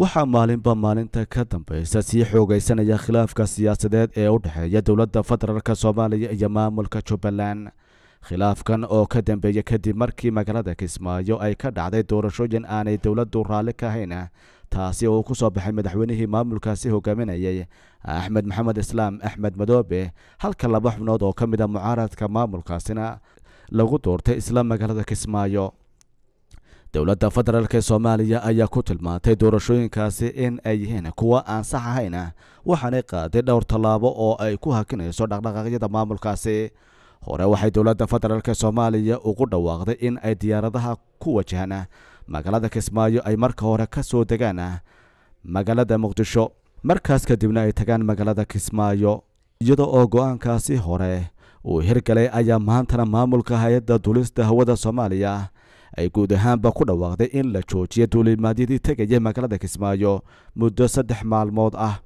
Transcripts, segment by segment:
waxaa maalinba maalinta ka dambeysa sii xoogaysanaya khilaafka siyaasadeed ee u dhexeeya dowladda federaalk soomaaliya iyo maamulka jubbaland khilaafkan oo ka dambeeya kadib markii magaalada kismaayo ay ka dhacday doorashooyin aanay dowladdu raalli ka hayn taasi oo ku soo baxay madaxweynihii maamulkaasi hogaaminayay axmed maxamed islaam axmed madoobe halka laba xubnood oo ka mid a ah mucaaradka maamulkaasina lagu doortay isla magaalada kismaayo dowladda federaalk ee soomaaliya ayaa ku tilmaantay doorashooyinkaasi in ay yihiin kuwa aan sax ahayn waxaanay qaaday dhowr tallaabo oo ay ku hakinayso dhaqdhaqaaqyada maamulkaasi hore waxay dowladda federaalk soomaaliya ugu dhawaaqday in ay diyaaradaha ku wajahaan magaalada kismaayo ay marka hore ka soo degaan magaalada muqdisho markaas kadibna ay tagaan magaalada kismaayo iyadoo oo go-aankaasi hore uu hirgalay ayaa maantana maamulka hay-adda duulista hawada soomaaliya ay guud ahaanba ku dhawaaqday in la joojiyo duulimaadyadii tegaya magaalada kismaayo muddo saddex maalmood ah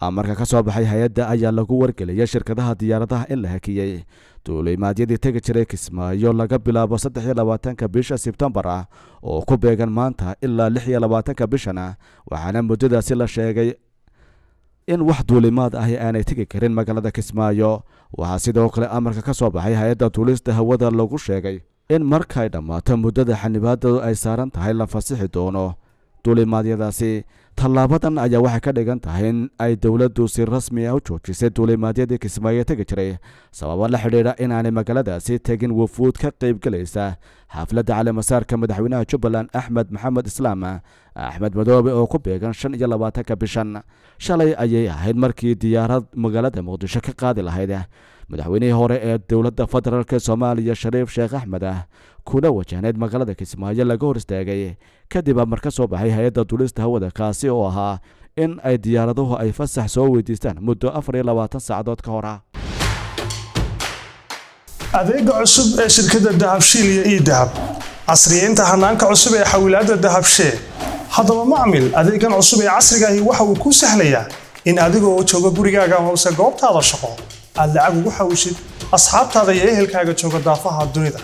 amarka kasoo baxay hay-adda ayaa lagu wargeliyay shirkadaha diyaaradaha in la hakiyey duulimaadyadii tegi jiray kismaayo laga bilaabo saddex iyo labaatanka bisha sebtembar ah oo ku beegan maanta ilaa lix iyo labaatanka bishana waxaana muddadaasi la sheegay in wax duulimaad ahi aanay tegi karin magaalada kismaayo waxaa sidoo kale amarka kasoo baxay hay-adda duulista hawada lagu sheegay in markay dhammaato muddada xanibaadadu ay saaran tahay la fasixi doono duulimaadyadaasi tallaabadan ayaa waxay ka dhigan tahay in ay dowladdu si rasmi ah u joojisay duulimaadyadii kismaayo tegi jiray sababo la xidhiidha inaanay magaaladaasi tegin wafuud ka qayb galaysa xaafladda caleemasaarka madaxweynaha jubbaland axmed maxamed islaam axmed madoobe oo ku beegan shan iyo labaatanka bishan shalay ayay ahayd markii diyaarad magaalada muqdisho ka qaadi lahayd madaxweynihii hore ee dowladda federaalk soomaaliya shariif sheekh axmed ah kuna wajahneyd magaalada kismaayo laga hor istaagay kadib amar ka soo baxay hay-adda duulista hawada kaasi oo ahaa in ay diyaaraduhu ay fasax soo weydiistaan muddo afar iyo labaatan saacadood ka hora adeega cusub ee shirkada dahabshiil iyo ii dahab casriyeynta hanaanka cusub ee xawilaadda dahabshee haddaba macmil adeegan cusub ee casrigaahi waxa uu kuu sahlayaa in adiga oo jooga gurigaaga amase goobtaada shaqo aad lacag ugu xawishid asxaabtaada iyo ehelkaaga jooga daafaha dunida